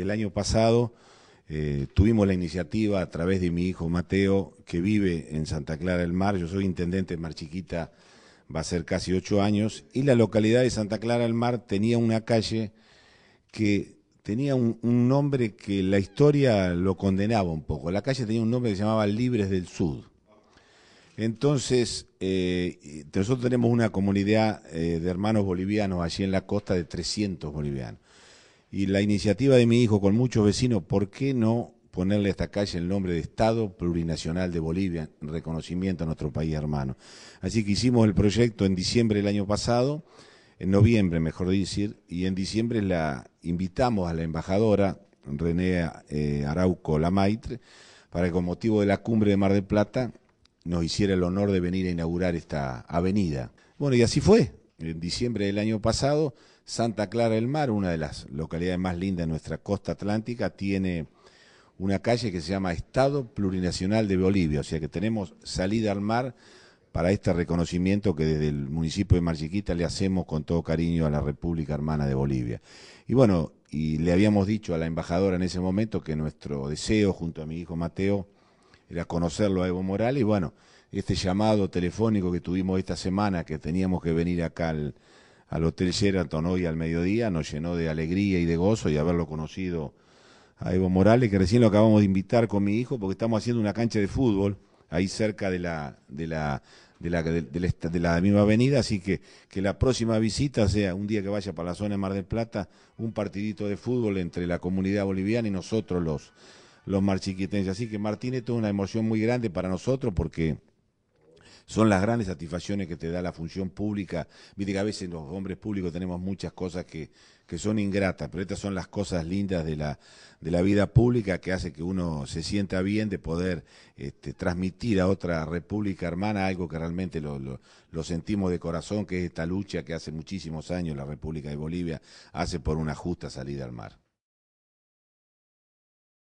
El año pasado eh, tuvimos la iniciativa a través de mi hijo Mateo, que vive en Santa Clara del Mar. Yo soy intendente de Mar Chiquita, va a ser casi ocho años, y la localidad de Santa Clara del Mar tenía una calle que tenía un, nombre que la historia lo condenaba un poco. La calle tenía un nombre que se llamaba Libres del Sur. Entonces, eh, nosotros tenemos una comunidad eh, de hermanos bolivianos allí en la costa de 300 bolivianos y la iniciativa de mi hijo con muchos vecinos, ¿por qué no ponerle a esta calle el nombre de Estado Plurinacional de Bolivia, en reconocimiento a nuestro país hermano? Así que hicimos el proyecto en diciembre del año pasado, en noviembre mejor decir, y en diciembre la invitamos a la embajadora René eh, Arauco Lamaitre para que con motivo de la cumbre de Mar del Plata nos hiciera el honor de venir a inaugurar esta avenida. Bueno, y así fue en diciembre del año pasado, Santa Clara del Mar, una de las localidades más lindas de nuestra costa atlántica, tiene una calle que se llama Estado Plurinacional de Bolivia, o sea que tenemos salida al mar para este reconocimiento que desde el municipio de Marchiquita le hacemos con todo cariño a la República Hermana de Bolivia. Y bueno, y le habíamos dicho a la embajadora en ese momento que nuestro deseo junto a mi hijo Mateo era conocerlo a Evo Morales. Y bueno, este llamado telefónico que tuvimos esta semana, que teníamos que venir acá al, Hotel Sheraton hoy al mediodía, nos llenó de alegría y de gozo y haberlo conocido a Evo Morales, que recién lo acabamos de invitar con mi hijo, porque estamos haciendo una cancha de fútbol ahí cerca de la, de la, de la, de, la, de la misma avenida, así que que la próxima visita sea un día que vaya para la zona de Mar del Plata, un partidito de fútbol entre la comunidad boliviana y nosotros los los marchiquitenses. Así que Martínez es una emoción muy grande para nosotros porque son las grandes satisfacciones que te da la función pública. Viste que a veces los hombres públicos tenemos muchas cosas que, son ingratas, pero estas son las cosas lindas de la, de la vida pública que hace que uno se sienta bien de poder este, transmitir a otra república hermana algo que realmente lo, lo, lo, sentimos de corazón, que es esta lucha que hace muchísimos años la República de Bolivia hace por una justa salida al mar.